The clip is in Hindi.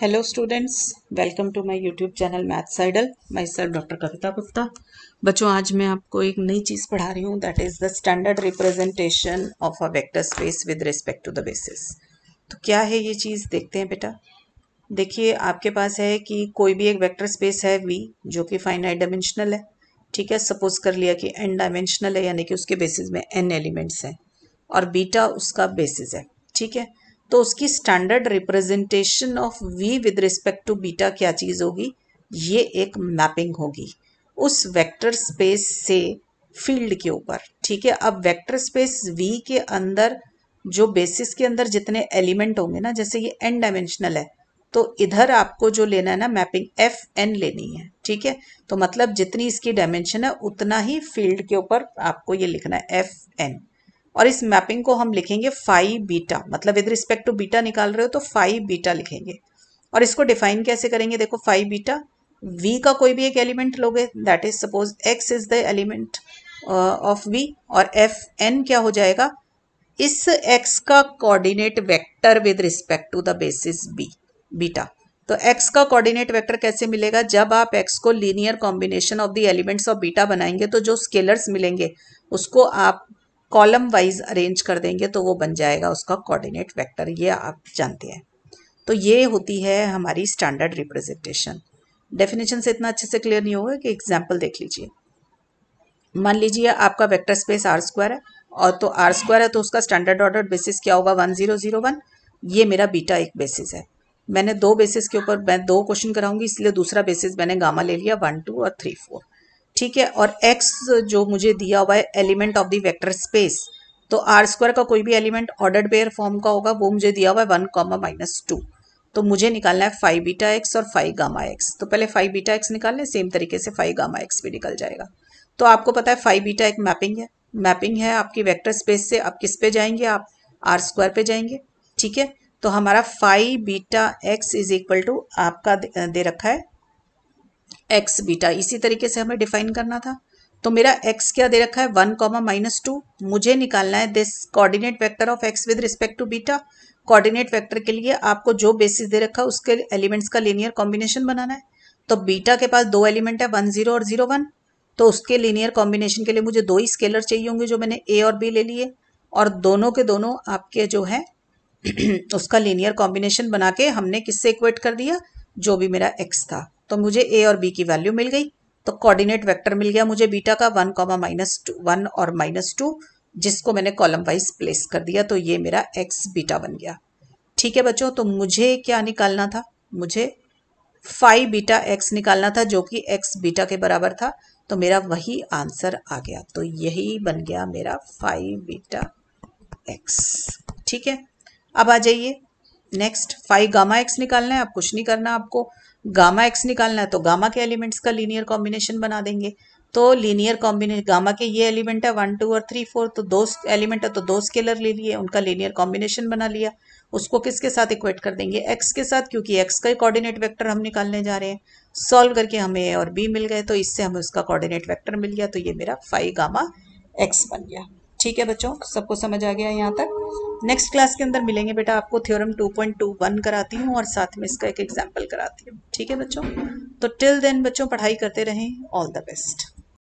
hello students welcome to my YouTube channel maths idol my sir doctor Kavita Gupta बच्चों आज मैं आपको एक नई चीज़ पढ़ा रही हूँ that is the standard representation of a vector space with respect to the basis तो क्या है ये चीज़ देखते हैं बेटा देखिए आपके पास है कि कोई भी एक वैक्टर स्पेस है वी जो कि फाइनाइट डायमेंशनल है ठीक है सपोज कर लिया कि एन डायमेंशनल है यानी कि उसके बेसिस में एन एलिमेंट्स हैं और बीटा उसका बेसिस है ठीक है तो उसकी standard representation of V with respect to beta क्या चीज़ होगी ये एक मैपिंग होगी उस वेक्टर स्पेस से फील्ड के ऊपर ठीक है अब वेक्टर स्पेस वी के अंदर जो बेसिस के अंदर जितने एलिमेंट होंगे ना जैसे ये एन डायमेंशनल है तो इधर आपको जो लेना है ना मैपिंग एफ एन लेनी है ठीक है तो मतलब जितनी इसकी डायमेंशन है उतना ही फील्ड के ऊपर आपको ये लिखना है एफ एन और इस मैपिंग को हम लिखेंगे फाइव बीटा मतलब विद रिस्पेक्ट टू बीटा निकाल रहे हो तो फाइव बीटा लिखेंगे और इसको डिफाइन कैसे करेंगे देखो फाइव बीटा वी का कोई भी एक एलिमेंट लोगे that is suppose x is the element of V और एफ एन क्या हो जाएगा इस एक्स का coordinate vector with respect to the basis B beta तो x का कोऑर्डिनेट वेक्टर कैसे मिलेगा जब आप x को linear combination of the elements of beta बनाएंगे तो जो स्केलर्स मिलेंगे उसको आप कॉलम वाइज अरेंज कर देंगे तो वो बन जाएगा उसका कोऑर्डिनेट वेक्टर ये आप जानते हैं तो ये होती है हमारी स्टैंडर्ड रिप्रेजेंटेशन डेफिनेशन से इतना अच्छे से क्लियर नहीं होगा कि एग्जाम्पल देख लीजिए मान लीजिए आपका वेक्टर स्पेस आर स्क्वायर है और तो आर स्क्वायर है तो उसका स्टैंडर्ड ऑर्डर बेसिस क्या होगा वन ज़ीरो ज़ीरो वन ये मेरा बीटा एक बेसिस है मैंने दो बेसिस के ऊपर मैं दो क्वेश्चन कराऊंगी इसलिए दूसरा बेसिस मैंने गामा ले लिया वन टू और थ्री फोर ठीक है और एक्स जो मुझे दिया हुआ है element of the vector space तो आर स्क्वायर का कोई भी एलिमेंट ऑर्डर्ड पेयर फॉर्म का होगा वो मुझे दिया हुआ है वन कॉमा माइनस टू तो मुझे निकालना है फाइव बीटा एक्स और फाइव गामा एक्स तो पहले फाइव बीटा एक्स निकाल लें सेम तरीके से फाइव गामा एक्स भी निकल जाएगा तो आपको पता है फाइव बीटा एक मैपिंग है मैपिंग है आपकी वेक्टर स्पेस से आप किस पे जाएंगे आप आर स्क्वायर पे जाएंगे ठीक है तो हमारा five beta x is equal to आपका दे रखा है एक्स बीटा इसी तरीके से हमें डिफाइन करना था तो मेरा एक्स क्या दे रखा है वन कॉमा माइनस टू मुझे निकालना है this coordinate vector of x with respect to beta coordinate vector के लिए आपको जो बेसिस दे रखा है उसके एलिमेंट्स का लीनियर कॉम्बिनेशन बनाना है तो बीटा के पास दो एलिमेंट है वन जीरो और जीरो वन तो उसके लीनियर कॉम्बिनेशन के लिए मुझे दो ही स्केलर चाहिए होंगे जो मैंने ए और बी ले लिए और दोनों के दोनों आपके जो है उसका लीनियर कॉम्बिनेशन बना के हमने किससे इक्वेट कर दिया जो भी मेरा एक्स था तो मुझे ए और बी की वैल्यू मिल गई तो कोऑर्डिनेट वेक्टर मिल गया मुझे बीटा का one comma minus two one और माइनस टू जिसको मैंने कॉलम वाइज प्लेस कर दिया तो ये मेरा एक्स बीटा बन गया ठीक है बच्चों तो मुझे क्या निकालना था मुझे फाइव बीटा एक्स निकालना था जो कि एक्स बीटा के बराबर था तो मेरा वही आंसर आ गया तो यही बन गया मेरा फाइव बीटा एक्स ठीक है अब आ जाइए नेक्स्ट फाइव गामा एक्स निकालना है अब कुछ नहीं करना आपको गामा एक्स निकालना है तो गामा के एलिमेंट्स का लीनियर कॉम्बिनेशन बना देंगे तो लीनियर कॉम्बिनेशन गामा के ये एलिमेंट है वन टू और थ्री फोर तो दो एलिमेंट है तो दो स्केलर ले लिए उनका लीनियर कॉम्बिनेशन बना लिया उसको किसके साथ इक्वेट कर देंगे एक्स के साथ क्योंकि एक्स का ही कॉर्डिनेट वैक्टर हम निकालने जा रहे हैं सॉल्व करके हमें ए और बी मिल गए तो इससे हमें उसका कॉर्डिनेट वैक्टर मिल गया तो ये मेरा फाइव गामा एक्स बन गया ठीक है बच्चों सबको समझ आ गया यहाँ तक नेक्स्ट क्लास के अंदर मिलेंगे बेटा आपको थ्योरम 2.21 कराती हूँ और साथ में इसका एक एग्जाम्पल कराती हूँ ठीक है बच्चों तो टिल देन बच्चों पढ़ाई करते रहें ऑल द बेस्ट